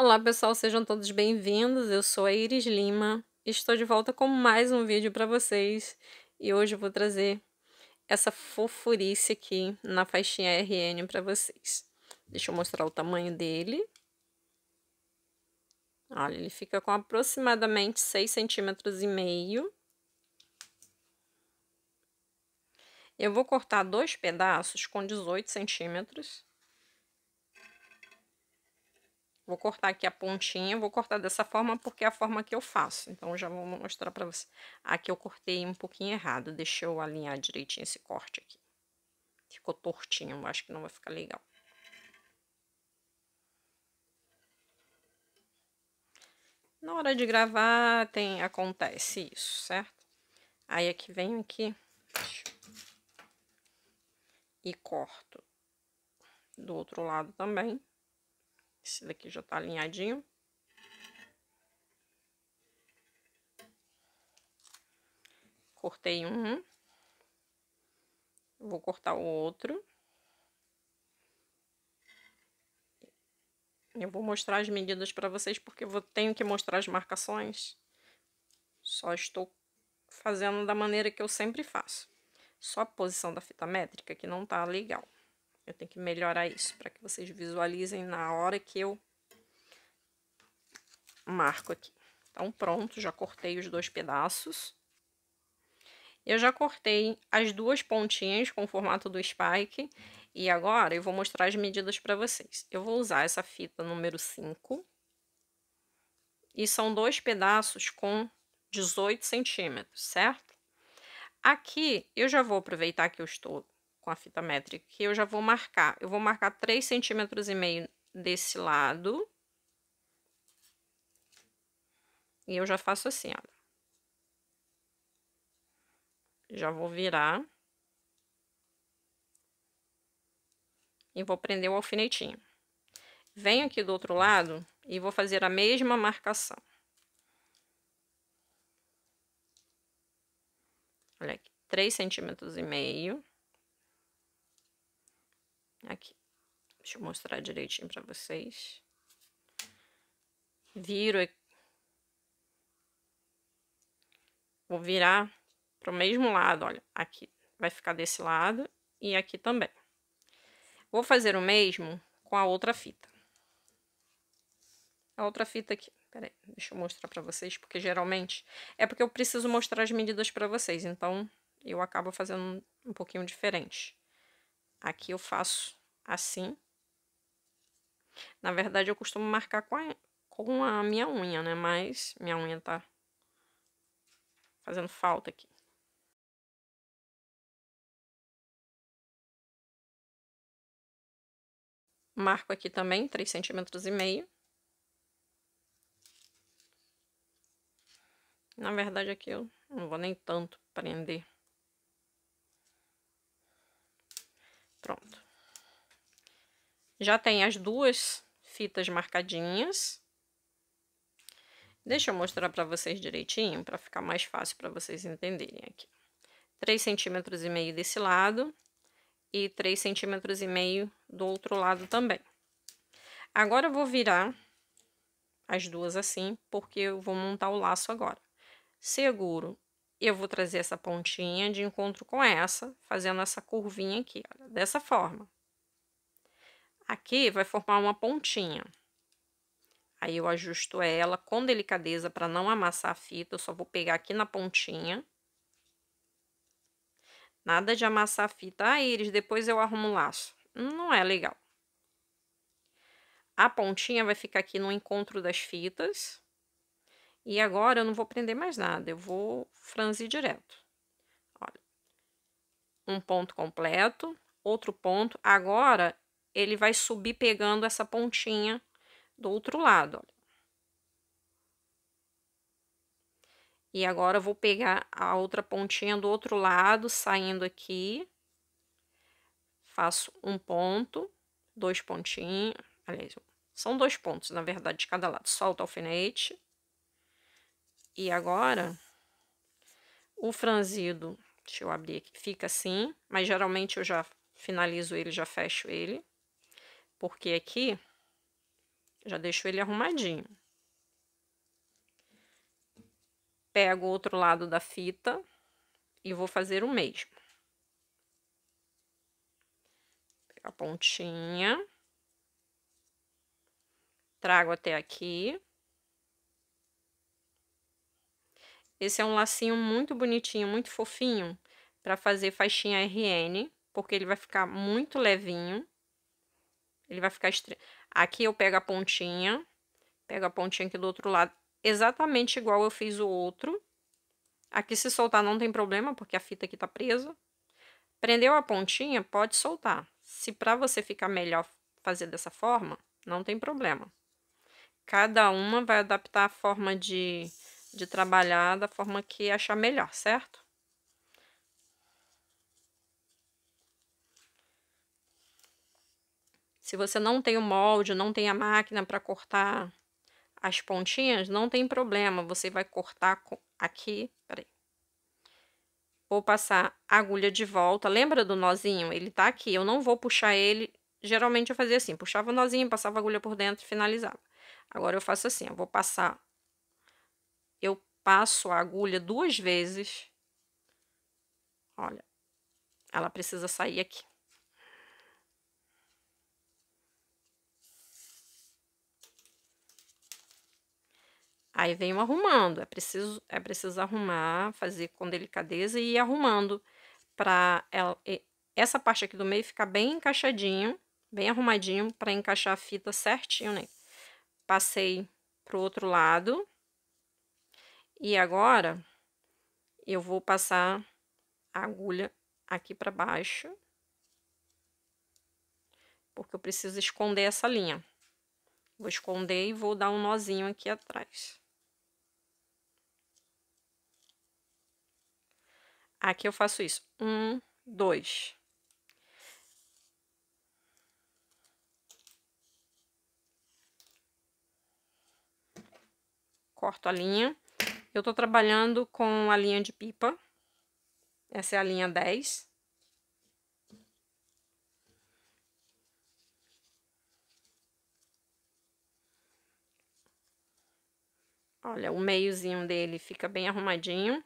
Olá pessoal, sejam todos bem-vindos. Eu sou a Iris Lima, estou de volta com mais um vídeo para vocês e hoje eu vou trazer essa fofurice aqui na faixinha RN para vocês. Deixa eu mostrar o tamanho dele. Olha, ele fica com aproximadamente 6,5 centímetros e meio. Eu vou cortar dois pedaços com 18 centímetros. Vou cortar aqui a pontinha, vou cortar dessa forma porque é a forma que eu faço. Então, já vou mostrar pra você. Aqui eu cortei um pouquinho errado, deixa eu alinhar direitinho esse corte aqui. Ficou tortinho, acho que não vai ficar legal. Na hora de gravar, tem, acontece isso, certo? Aí, aqui venho aqui e corto do outro lado também. Esse daqui já tá alinhadinho. Cortei um. Vou cortar o outro. Eu vou mostrar as medidas para vocês, porque eu tenho que mostrar as marcações. Só estou fazendo da maneira que eu sempre faço. Só a posição da fita métrica que não tá legal. Eu tenho que melhorar isso para que vocês visualizem na hora que eu marco aqui. Então, pronto, já cortei os dois pedaços. Eu já cortei as duas pontinhas com o formato do spike. E agora, eu vou mostrar as medidas para vocês. Eu vou usar essa fita número 5. E são dois pedaços com 18 centímetros, certo? Aqui, eu já vou aproveitar que eu estou com a fita métrica, que eu já vou marcar. Eu vou marcar 3 centímetros e meio desse lado. E eu já faço assim, ó. Já vou virar. E vou prender o alfinetinho. Venho aqui do outro lado e vou fazer a mesma marcação. Olha aqui, 3 centímetros e meio. Aqui. Deixa eu mostrar direitinho pra vocês. Viro aqui. Vou virar pro mesmo lado, olha, aqui. Vai ficar desse lado e aqui também. Vou fazer o mesmo com a outra fita. A outra fita aqui. Peraí, deixa eu mostrar pra vocês, porque geralmente... É porque eu preciso mostrar as medidas pra vocês, então eu acabo fazendo um pouquinho diferente. Aqui eu faço assim. Na verdade, eu costumo marcar com a, com a minha unha, né? Mas minha unha tá fazendo falta aqui. Marco aqui também, três centímetros e meio. Na verdade, aqui eu não vou nem tanto prender. Pronto. Já tem as duas fitas marcadinhas. Deixa eu mostrar para vocês direitinho, para ficar mais fácil para vocês entenderem aqui. Três centímetros e meio desse lado e três centímetros e meio do outro lado também. Agora eu vou virar as duas assim, porque eu vou montar o laço agora. Seguro eu vou trazer essa pontinha de encontro com essa, fazendo essa curvinha aqui, olha, dessa forma. Aqui vai formar uma pontinha. Aí eu ajusto ela com delicadeza para não amassar a fita, eu só vou pegar aqui na pontinha. Nada de amassar a fita. Ah, Iris, depois eu arrumo o laço. Não é legal. A pontinha vai ficar aqui no encontro das fitas. E agora eu não vou prender mais nada, eu vou franzir direto. Olha, um ponto completo, outro ponto. Agora, ele vai subir pegando essa pontinha do outro lado, olha. E agora eu vou pegar a outra pontinha do outro lado, saindo aqui. Faço um ponto, dois pontinhos, aliás, são dois pontos, na verdade, de cada lado. Solto o alfinete e agora, o franzido, deixa eu abrir aqui, fica assim, mas geralmente eu já finalizo ele, já fecho ele, porque aqui já deixo ele arrumadinho. Pego o outro lado da fita e vou fazer o mesmo. Pego a pontinha, trago até aqui Esse é um lacinho muito bonitinho, muito fofinho, para fazer faixinha RN, porque ele vai ficar muito levinho. Ele vai ficar... Estre... Aqui eu pego a pontinha, pego a pontinha aqui do outro lado, exatamente igual eu fiz o outro. Aqui se soltar não tem problema, porque a fita aqui tá presa. Prendeu a pontinha, pode soltar. Se pra você ficar melhor fazer dessa forma, não tem problema. Cada uma vai adaptar a forma de de trabalhar da forma que achar melhor, certo? Se você não tem o molde, não tem a máquina para cortar as pontinhas, não tem problema, você vai cortar aqui, peraí. Vou passar a agulha de volta, lembra do nozinho? Ele tá aqui, eu não vou puxar ele, geralmente eu fazia assim, puxava o nozinho, passava a agulha por dentro e finalizava. Agora eu faço assim, eu vou passar eu passo a agulha duas vezes. Olha, ela precisa sair aqui. Aí venho arrumando, é preciso, é preciso arrumar, fazer com delicadeza e ir arrumando para ela, essa parte aqui do meio ficar bem encaixadinho, bem arrumadinho para encaixar a fita certinho, né? Passei pro outro lado, e agora, eu vou passar a agulha aqui para baixo, porque eu preciso esconder essa linha. Vou esconder e vou dar um nozinho aqui atrás. Aqui eu faço isso. Um, dois. Corto a linha. Eu tô trabalhando com a linha de pipa. Essa é a linha 10. Olha, o meiozinho dele fica bem arrumadinho.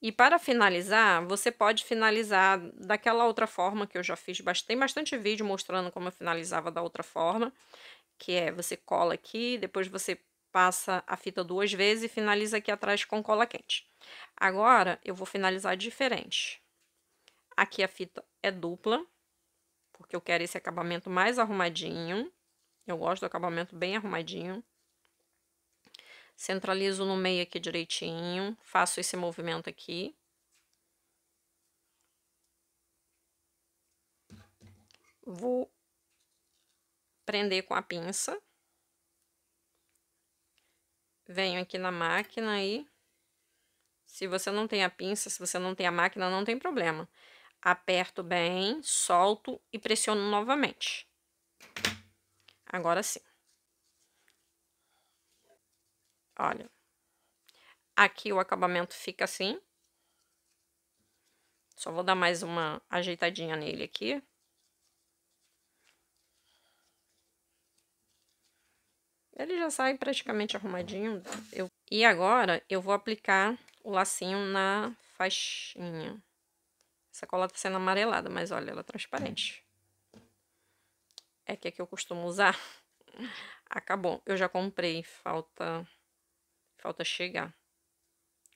E para finalizar, você pode finalizar daquela outra forma que eu já fiz. Tem bastante vídeo mostrando como eu finalizava da outra forma, que é você cola aqui, depois você passa a fita duas vezes e finaliza aqui atrás com cola quente. Agora, eu vou finalizar diferente. Aqui a fita é dupla, porque eu quero esse acabamento mais arrumadinho. Eu gosto do acabamento bem arrumadinho. Centralizo no meio aqui direitinho, faço esse movimento aqui. Vou prender com a pinça venho aqui na máquina e... Se você não tem a pinça, se você não tem a máquina, não tem problema. Aperto bem, solto e pressiono novamente. Agora sim. Olha. Aqui o acabamento fica assim. Só vou dar mais uma ajeitadinha nele aqui. Ele já sai praticamente arrumadinho. Eu... E agora eu vou aplicar o lacinho na faixinha. Essa cola tá sendo amarelada, mas olha, ela é transparente. É que é que eu costumo usar. Acabou. Eu já comprei, falta falta chegar.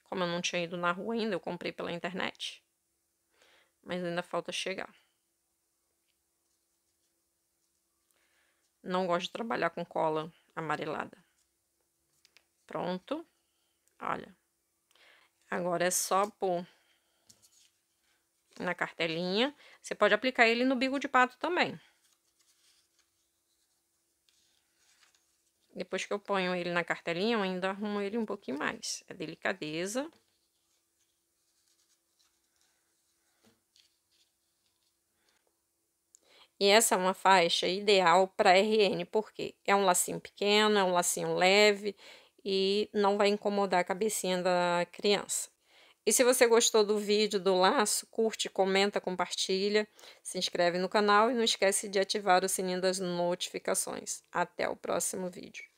Como eu não tinha ido na rua ainda, eu comprei pela internet. Mas ainda falta chegar. Não gosto de trabalhar com cola amarelada. Pronto. Olha. Agora é só pôr na cartelinha. Você pode aplicar ele no bico de pato também. Depois que eu ponho ele na cartelinha, eu ainda arrumo ele um pouquinho mais. É delicadeza. E essa é uma faixa ideal para RN, porque é um lacinho pequeno, é um lacinho leve e não vai incomodar a cabecinha da criança. E se você gostou do vídeo do laço, curte, comenta, compartilha, se inscreve no canal e não esquece de ativar o sininho das notificações. Até o próximo vídeo.